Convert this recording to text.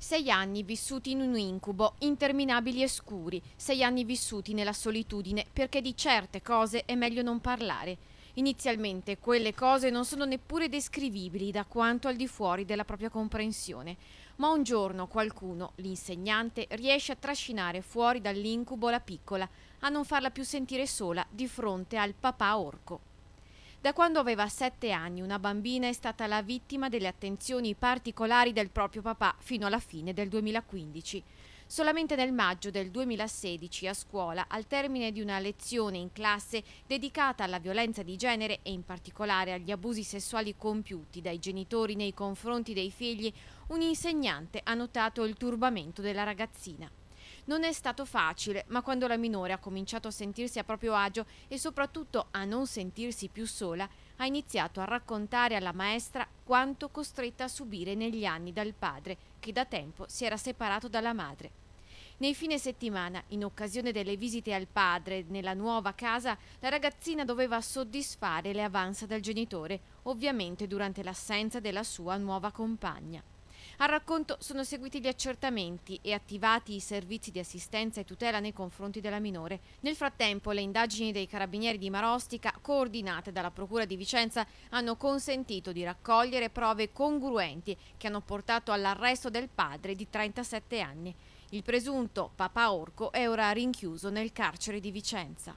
Sei anni vissuti in un incubo, interminabili e scuri, sei anni vissuti nella solitudine perché di certe cose è meglio non parlare. Inizialmente quelle cose non sono neppure descrivibili da quanto al di fuori della propria comprensione, ma un giorno qualcuno, l'insegnante, riesce a trascinare fuori dall'incubo la piccola, a non farla più sentire sola di fronte al papà orco. Da quando aveva 7 anni una bambina è stata la vittima delle attenzioni particolari del proprio papà fino alla fine del 2015. Solamente nel maggio del 2016 a scuola, al termine di una lezione in classe dedicata alla violenza di genere e in particolare agli abusi sessuali compiuti dai genitori nei confronti dei figli, un insegnante ha notato il turbamento della ragazzina. Non è stato facile, ma quando la minore ha cominciato a sentirsi a proprio agio e soprattutto a non sentirsi più sola, ha iniziato a raccontare alla maestra quanto costretta a subire negli anni dal padre, che da tempo si era separato dalla madre. Nei fine settimana, in occasione delle visite al padre nella nuova casa, la ragazzina doveva soddisfare le avanze del genitore, ovviamente durante l'assenza della sua nuova compagna. Al racconto sono seguiti gli accertamenti e attivati i servizi di assistenza e tutela nei confronti della minore. Nel frattempo le indagini dei carabinieri di Marostica, coordinate dalla Procura di Vicenza, hanno consentito di raccogliere prove congruenti che hanno portato all'arresto del padre di 37 anni. Il presunto papà Orco è ora rinchiuso nel carcere di Vicenza.